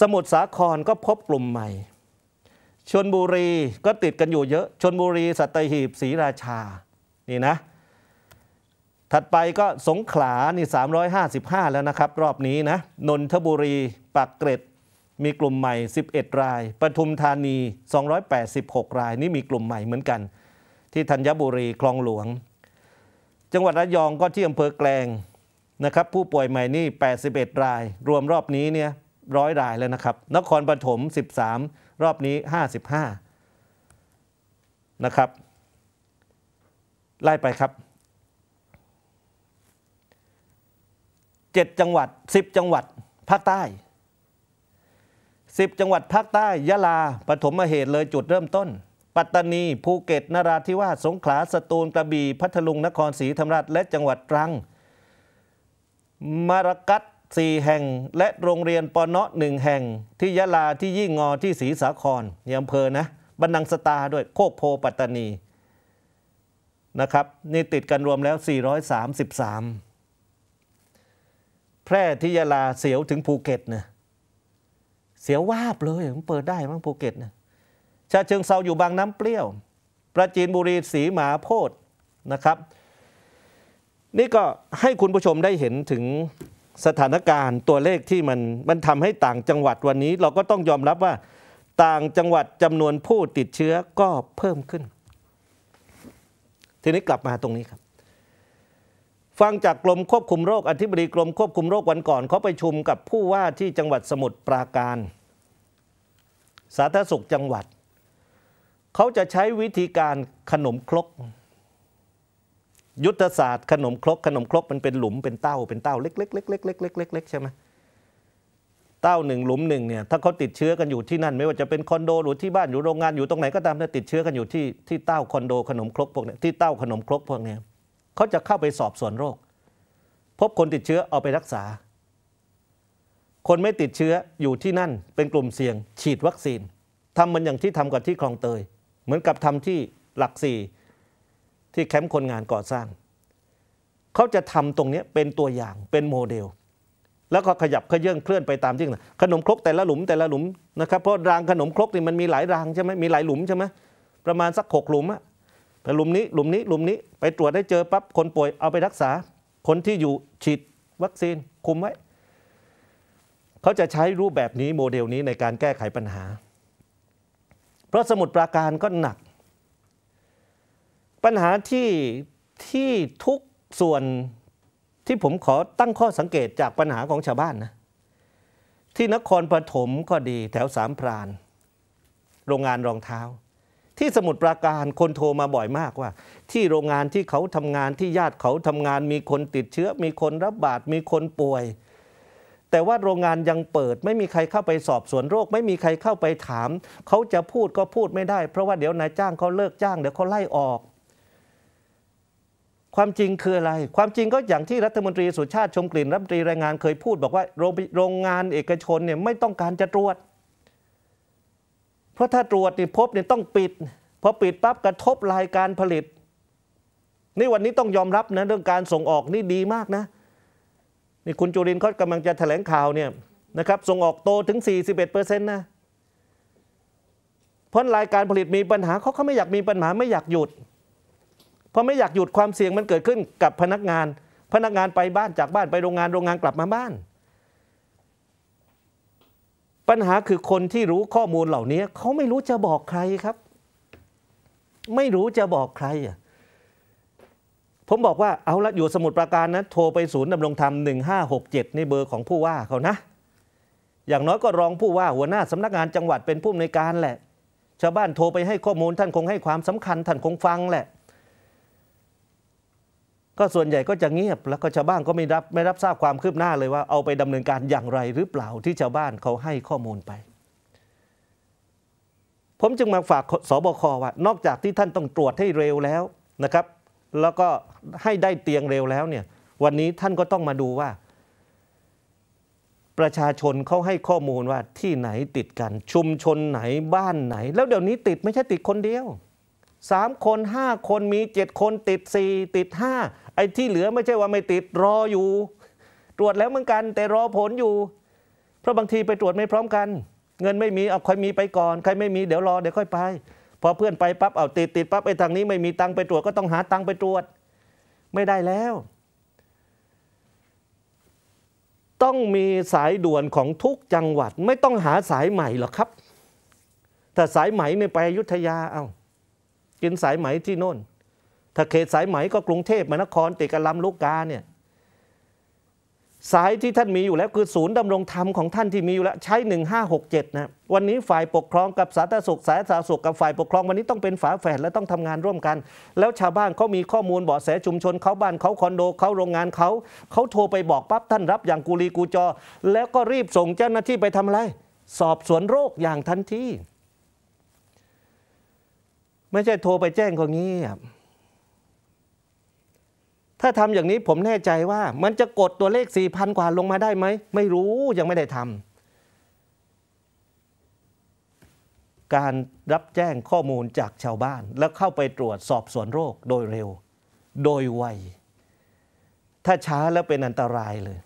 สมุทรสาครก็พบกลุ่มใหม่ ชนบุรีก็ติดกันอยู่เยอะ ชนบุรีสัตหีบศรีราชา นี่นะ ถัดไปก็สงขลา นี่355 แล้วนะครับ รอบนี้นะ นนทบุรีปากเกร็ดมีกลุ่มใหม่ 11 รายปทุมธานี 286 ราย นี่มีกลุ่มใหม่เหมือนกัน ที่ธัญบุรีคลองหลวง จังหวัดระยองก็ที่อำเภอแกลงนะครับ ผู้ป่วยใหม่นี่81 ราย รวมรอบนี้เนี่ยร้อยรายแล้วนะครับ นครปฐม13 รอบนี้ 55 นะครับไล่ไปครับ7จังหวัด 10 จังหวัดภาคใต้ 10 จังหวัดภาคใต้ ยะลาปฐมเหตุเลยจุดเริ่มต้น ปัตตานีภูเก็ตนราธิวาส สงขลาสตูลกระบี่พัทลุงนครศรีธรรมราชและจังหวัดตรังมารกัด4แห่งและโรงเรียนปนหนึ่งแห่งที่ยะลา ที่ยี่งอที่ศรีสาครในอำเภอนะ บันนังสตาด้วยโคกโพปัตตานี นะครับ นี่ติดกันรวมแล้ว 433 แพร่ที่ยะลาเสียวถึงภูเก็ตนะเสียววาบเลยมันเปิดได้มั้งภูเก็ตนะชาเชิงเซาอยู่บางน้ำเปรี้ยว ประจีนบุรีสีหมาโพดนะครับ นี่ก็ให้คุณผู้ชมได้เห็นถึงสถานการณ์ตัวเลขที่มันมันทำให้ต่างจังหวัดวันนี้ เราก็ต้องยอมรับว่า ต่างจังหวัดจำนวนผู้ติดเชื้อก็เพิ่มขึ้น ทีนี้กลับมาตรงนี้ครับ ฟังจากกรมควบคุมโรค อธิบดีกรมควบคุมโรควันก่อนเขาไปชุมกับผู้ว่าที่จังหวัดสมุทรปราการ สาธารณสุขจังหวัดเขาจะใช้วิธีการขนมครกยุทธศาสตร์ขนมครกขนมครกมันเป็นหลุมเป็นเต้าเป็นเต้าเล็กๆเล็กๆเล็กๆใช่ไหมเต้าหนึ่งหลุมหนึ่งเนี่ยถ้าเขาติดเชื้อกันอยู่ที่นั่นไม่ว่าจะเป็นคอนโดหรือที่บ้านอยู่โรงงาน อยู่ตรงไหนก็ตามถ้าติดเชื้อกันอยู่ที่ที่เต้าคอนโดขนมครกพวกนี้ที่เต้าขนมครกพวกนี้เขาจะเข้าไปสอบสวนโรค พบคนติดเชื้อเอาไปรักษา คนไม่ติดเชื้ออยู่ที่นั่นเป็นกลุ่มเสี่ยง ฉีดวัคซีนทำมันอย่างที่ทำกับที่คลองเตย เหมือนกับทำที่หลักสี่ที่แคมป์คนงานก่อสร้าง เขาจะทำตรงนี้เป็นตัวอย่างเป็นโมเดล แล้วก็ขยับขยื่นเคลื่อนไปตามที่ขนมครกแต่ละหลุมแต่ละหลุมนะครับเพราะรางขนมครกนี่มันมีหลายรางใช่ไหมมีหลายหลุมใช่ไหมประมาณสักหกหลุมอะแต่หลุมนี้หลุมนี้หลุมนี้ไปตรวจได้เจอปั๊บคนป่วยเอาไปรักษาคนที่อยู่ฉีด วัคซีนคุมไว้เขาจะใช้รูปแบบนี้โมเดลนี้ในการแก้ไขปัญหา เพราะสมุดปราการก็หนักปัญหาที่ที่ทุกส่วนที่ผมขอตั้งข้อสังเกตจากปัญหาของชาวบ้านนะที่นครปฐมก็ดีแถวสามพราน โรงงานรองเท้า ที่สมุทรปราการคนโทรมาบ่อยมากว่า ที่โรงงานที่เขาทำงานที่ญาติเขาทำงาน มีคนติดเชื้อ มีคนรับบาด มีคนป่วย แต่ว่าโรงงานยังเปิด ไม่มีใครเข้าไปสอบสวนโรค ไม่มีใครเข้าไปถาม เขาจะพูดก็พูดไม่ได้ เพราะว่าเดี๋ยวนายจ้างเขาเลิกจ้างเดี๋ยวเขาไล่ออกความจริงคืออะไร ความจริงก็อย่างที่รัฐมนตรีสุชาติชมกลิ่นรัฐมนตรีแรงงานเคยพูด บอกว่าโรงงานเอกชนเนี่ยไม่ต้องการจะตรวจ เพราะถ้าตรวจนี่พบเนี่ยต้องปิดพอปิดปั๊บกระทบรายการผลิต นี่วันนี้ต้องยอมรับนะเรื่องการส่งออก นี่ดีมากนะนี่คุณจุรินเขากำลังจะแถลงข่าวเนี่ยนะครับส่งออกโต ถึง 41%นะเพราะรายการผลิตมีปัญหาเขาเขาไม่อยากมีปัญหาไม่อยากหยุดเพราะไม่อยากหยุดความเสี่ยงมันเกิดขึ้นกับพนักงาน พนักงานไปบ้านจากบ้านไปโรงงานโรงงานกลับมาบ้าน ปัญหาคือคนที่รู้ข้อมูลเหล่านี้ เขาไม่รู้จะบอกใครครับ ไม่รู้จะบอกใครอ่ะผมบอกว่าเอาละอยู่สมุดประการนะ โทรไปศูนย์ดำรงธรรม1567ในเบอร์ของผู้ว่าเขานะ อย่างน้อยก็รองผู้ว่า หัวหน้าสำนักงานจังหวัดเป็นผู้อำนวยการแหละ ชาวบ้านโทรไปให้ข้อมูลท่านคงให้ความสำคัญ ท่านคงฟังแหละก็ส่วนใหญ่ก็จะเงียบแล้วก็ชาวบ้านก็ไม่รับไม่รับทราบความคืบหน้าเลยว่าเอาไปดำเนินการอย่างไรหรือเปล่าที่ชาวบ้านเขาให้ข้อมูลไป ผมจึงมาฝากสบคว่า นอกจากที่ท่านต้องตรวจให้เร็วแล้วนะครับ แล้วก็ให้ได้เตียงเร็วแล้วเนี่ย วันนี้ท่านก็ต้องมาดูว่า ประชาชนเขาให้ข้อมูลว่าที่ไหนติดกัน ชุมชนไหนบ้านไหน แล้วเดี๋ยวนี้ติดไม่ใช่ติดคนเดียวสามคนห้าคนมีเจ็ดคนติดสี่ติดห้าไอ้ที่เหลือไม่ใช่ว่าไม่ติดรออยู่ ตรวจแล้วเหมือนกันแต่รอผลอยู่เพราะบางทีไปตรวจไม่พร้อมกัน เงินไม่มีเอาใครมีไปก่อนใครไม่มีเดี๋ยวรอเดี๋ยวค่อยไปพอเพื่อนไปปั๊บเอาติดติดปั๊บไอ้ทางนี้ไม่มีตังไปตรวจ ก็ต้องหาตังไปตรวจ ไม่ได้แล้ว ต้องมีสายด่วนของทุกจังหวัด ไม่ต้องหาสายใหม่หรอกครับแต่สายใหม่ในไปอยุธยาเอา้ากินสายไหมที่โน่น ถ้าเขตสายไหมก็กรุงเทพมหานครติดกับลำลูกกาเนี่ยสายที่ท่านมีอยู่แล้วคือศูนย์ดำรงธรรมของท่านที่มีอยู่แล้วใช้ 1567นะวันนี้ฝ่ายปกครองกับสาธารณสุขสายสาธารณสุขกับฝ่ายปกครองวันนี้ต้องเป็นฝาแฝดและต้องทำงานร่วมกัน แล้วชาวบ้านเขามีข้อมูลเบาะแสชุมชนเขาบ้านเขาคอนโดเขาโรงงานเขาเขาโทรไปบอกปั๊บท่านรับอย่างกุลีกูจอ แล้วก็รีบส่งเจ้าหน้าที่ไปทำอะไรสอบสวนโรคอย่างทันทีไม่ใช่โทรไปแจ้งคนเงียบ ถ้าทำอย่างนี้ผมแน่ใจว่า มันจะกดตัวเลข 4,000 กว่าลงมาได้ไหม ไม่รู้ยังไม่ได้ทำ การรับแจ้งข้อมูลจากชาวบ้านแล้วเข้าไปตรวจสอบสวนโรคโดยเร็ว โดยไว ถ้าช้าแล้วเป็นอันตรายเลย